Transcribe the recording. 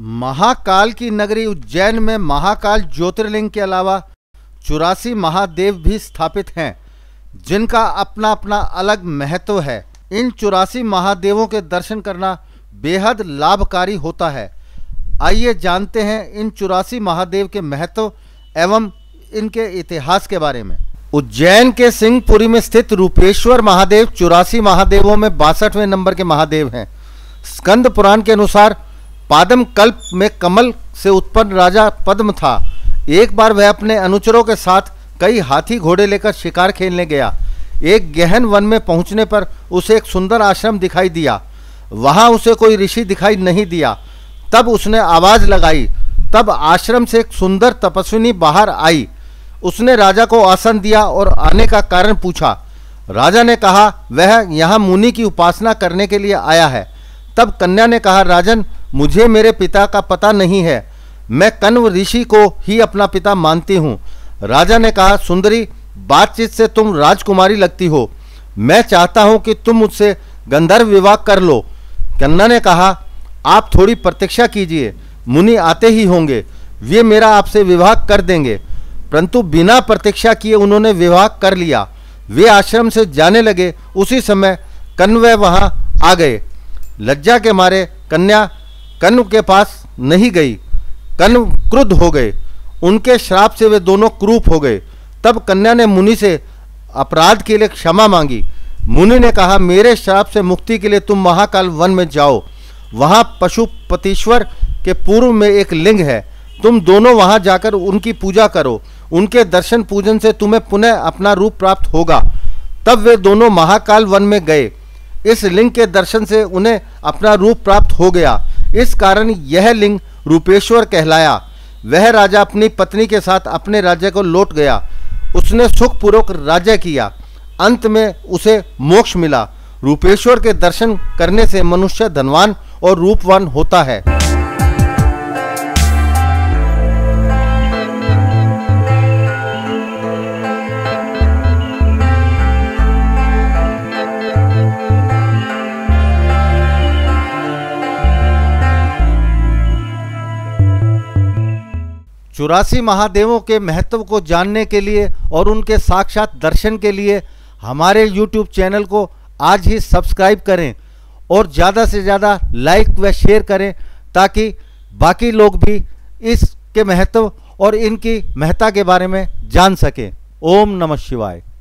महाकाल की नगरी उज्जैन में महाकाल ज्योतिर्लिंग के अलावा चौरासी महादेव भी स्थापित हैं जिनका अपना अपना अलग महत्व है इन चौरासी महादेवों के दर्शन करना बेहद लाभकारी होता है आइए जानते हैं इन चौरासी महादेव के महत्व एवं इनके इतिहास के बारे में उज्जैन के सिंहपुरी में स्थित रूपेश्वर महादेव चौरासी महादेवों में बासठवें नंबर के महादेव हैं स्कंद पुराण के अनुसार पादम कल्प में कमल से उत्पन्न राजा पद्म था एक बार वह अपने अनुचरों के साथ कई हाथी घोड़े लेकर शिकार खेलने गया एक गहन वन में पहुंचने पर उसे एक सुंदर आश्रम दिखाई दिया वहां उसे कोई ऋषि दिखाई नहीं दिया तब उसने आवाज़ लगाई तब आश्रम से एक सुंदर तपस्विनी बाहर आई उसने राजा को आसन दिया और आने का कारण पूछा राजा ने कहा वह यहाँ मुनि की उपासना करने के लिए आया है तब कन्या ने कहा राजन मुझे मेरे पिता का पता नहीं है मैं कन्व ऋषि को ही अपना पिता मानती हूँ राजा ने कहा सुंदरी बातचीत से तुम राजकुमारी लगती हो मैं चाहता हूँ कि तुम मुझसे गंधर्व विवाह कर लो कन्ना ने कहा आप थोड़ी प्रतीक्षा कीजिए मुनि आते ही होंगे वे मेरा आपसे विवाह कर देंगे परंतु बिना प्रतीक्षा किए उन्होंने विवाह कर लिया वे आश्रम से जाने लगे उसी समय कन्वय वहाँ आ गए लज्जा के मारे कन्या कर्ण के पास नहीं गई कर्ण क्रुद्ध हो गए उनके श्राप से वे दोनों क्रूप हो गए तब कन्या ने मुनि से अपराध के लिए क्षमा मांगी मुनि ने कहा मेरे श्राप से मुक्ति के लिए तुम महाकाल वन में जाओ वहाँ पशुपतीश्वर के पूर्व में एक लिंग है तुम दोनों वहाँ जाकर उनकी पूजा करो उनके दर्शन पूजन से तुम्हें पुनः अपना रूप प्राप्त होगा तब वे दोनों महाकाल वन में गए इस लिंग के दर्शन से उन्हें अपना रूप प्राप्त हो गया इस कारण यह लिंग रूपेश्वर कहलाया वह राजा अपनी पत्नी के साथ अपने राज्य को लौट गया उसने सुखपूर्वक राज्य किया अंत में उसे मोक्ष मिला रूपेश्वर के दर्शन करने से मनुष्य धनवान और रूपवान होता है चौरासी महादेवों के महत्व को जानने के लिए और उनके साक्षात दर्शन के लिए हमारे YouTube चैनल को आज ही सब्सक्राइब करें और ज़्यादा से ज़्यादा लाइक व शेयर करें ताकि बाकी लोग भी इसके महत्व और इनकी महत्ता के बारे में जान सकें ओम नमः शिवाय